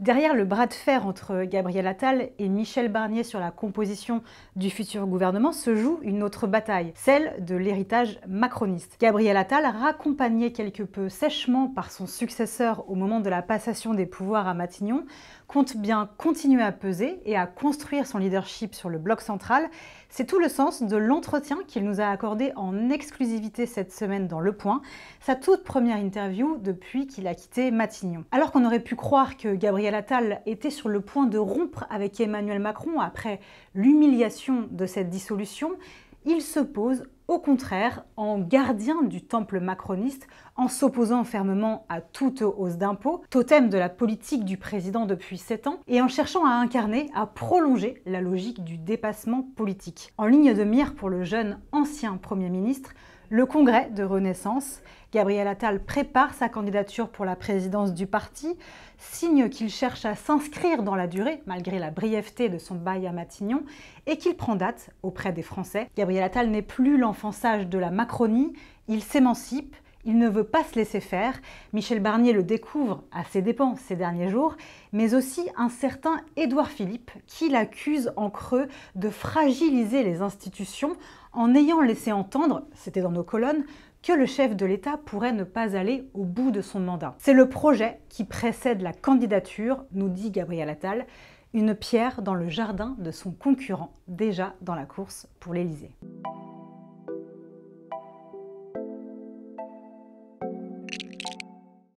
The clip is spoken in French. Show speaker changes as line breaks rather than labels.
Derrière le bras de fer entre Gabriel Attal et Michel Barnier sur la composition du futur gouvernement se joue une autre bataille, celle de l'héritage macroniste. Gabriel Attal, raccompagné quelque peu sèchement par son successeur au moment de la passation des pouvoirs à Matignon, compte bien continuer à peser et à construire son leadership sur le bloc central. C'est tout le sens de l'entretien qu'il nous a accordé en exclusivité cette semaine dans Le Point, sa toute première interview depuis qu'il a quitté Matignon. Alors qu'on aurait pu croire que Gabriel était sur le point de rompre avec Emmanuel Macron après l'humiliation de cette dissolution, il se pose au contraire en gardien du temple macroniste en s'opposant fermement à toute hausse d'impôts, totem de la politique du président depuis 7 ans, et en cherchant à incarner, à prolonger la logique du dépassement politique. En ligne de mire pour le jeune ancien Premier ministre, le congrès de Renaissance. Gabriel Attal prépare sa candidature pour la présidence du parti, signe qu'il cherche à s'inscrire dans la durée, malgré la brièveté de son bail à Matignon, et qu'il prend date auprès des Français. Gabriel Attal n'est plus l'enfant sage de la Macronie, il s'émancipe, il ne veut pas se laisser faire. Michel Barnier le découvre à ses dépens ces derniers jours, mais aussi un certain Édouard Philippe qui l'accuse en creux de fragiliser les institutions en ayant laissé entendre, c'était dans nos colonnes, que le chef de l'État pourrait ne pas aller au bout de son mandat. C'est le projet qui précède la candidature, nous dit Gabriel Attal, une pierre dans le jardin de son concurrent, déjà dans la course pour l'Élysée.